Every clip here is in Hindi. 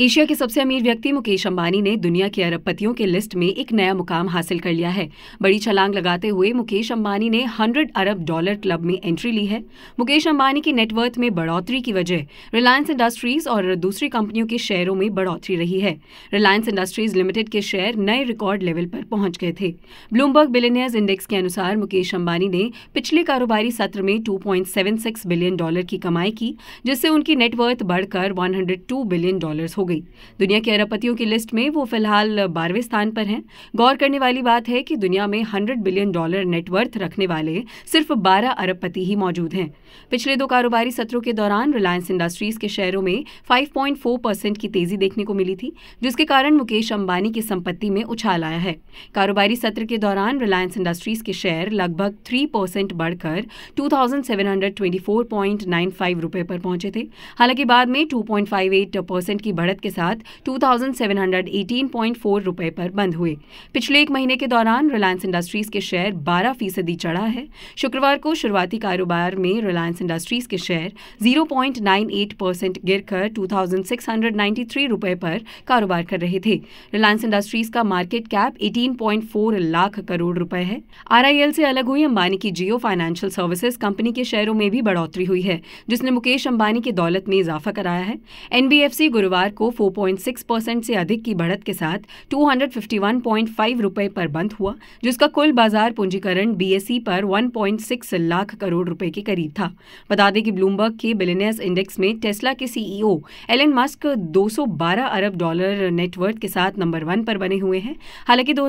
एशिया के सबसे अमीर व्यक्ति मुकेश अंबानी ने दुनिया के अरबपतियों के लिस्ट में एक नया मुकाम हासिल कर लिया है बड़ी छलांग लगाते हुए मुकेश अंबानी ने 100 अरब डॉलर क्लब में एंट्री ली है मुकेश अंबानी की नेटवर्थ में बढ़ोतरी की वजह रिलायंस इंडस्ट्रीज और दूसरी कंपनियों के शेयरों में बढ़ोतरी रही है रिलायंस इंडस्ट्रीज लिमिटेड के शेयर नए रिकॉर्ड लेवल पर पहुंच गए थे ब्लूमबर्ग बिलेनियर्स इंडेक्स के अनुसार मुकेश अंबानी ने पिछले कारोबारी सत्र में टू बिलियन डॉलर की कमाई की जिससे उनकी नेटवर्थ बढ़कर वन बिलियन डॉलर हो गई दुनिया के अरबपतियों की लिस्ट में वो फिलहाल बारहवें स्थान पर हैं गौर करने वाली बात है कि दुनिया में हंड्रेड बिलियन डॉलर नेटवर्थ रखने वाले सिर्फ बारह अरबपति ही मौजूद हैं पिछले दो कारोबारी सत्रों के दौरान रिलायंस इंडस्ट्रीज के शेयरों में 5.4 परसेंट की तेजी देखने को मिली थी जिसके कारण मुकेश अंबानी की संपत्ति में उछाल आया है कारोबारी सत्र के दौरान रिलायंस इंडस्ट्रीज के शेयर लगभग थ्री परसेंट बढ़कर 2,724.95 रुपए पर पहुंचे थे हालांकि बाद में 2.58 परसेंट की बढ़त बढ़त के साथ 2,718.4 रुपए पर बंद हुए पिछले एक महीने के दौरान रिलायंस इंडस्ट्रीज के शेयर 12 फीसदी चढ़ा है शुक्रवार को शुरुआती कारोबार में रिलायंस इंडस्ट्रीज के शेयर 0.98 परसेंट गिर कर रुपए पर कारोबार कर रहे थे रिलायंस इंडस्ट्रीज का मार्केट कैप 18.4 लाख करोड़ रुपए है आरआईएल से अलग हुई अंबानी की जियो फाइनेंशियल सर्विसेज कंपनी के शेयरों में भी बढ़ोतरी हुई है जिसने मुकेश अंबानी की दौलत में इजाफा कराया है एनबीएफसी गुरुवार को को 4.6 परसेंट से अधिक की बढ़त के साथ 251.5 रुपए पर बंद हुआ जिसका कुल बाजार पूंजीकरण बीएसई e पर 1.6 लाख करोड़ रुपए के करीब था बता दें कि ब्लूमबर्ग के बिलेनियस इंडेक्स में टेस्ला के सीईओ एलन मस्क 212 अरब डॉलर नेटवर्थ के साथ नंबर वन पर बने हुए हैं हालांकि दो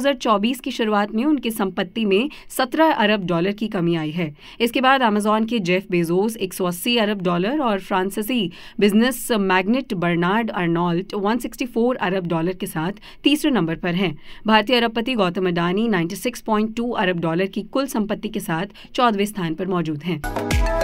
की शुरुआत में उनकी संपत्ति में सत्रह अरब डॉलर की कमी आई है इसके बाद अमेजोन के जेफ बेजोस एक अरब डॉलर और फ्रांसीसी बिजनेस मैग्नेट बर्नार्ड अर्नो डॉल्ट 164 अरब डॉलर के साथ तीसरे नंबर पर हैं भारतीय अरबपति गौतम अडानी 96.2 अरब डॉलर की कुल संपत्ति के साथ चौदहवें स्थान पर मौजूद हैं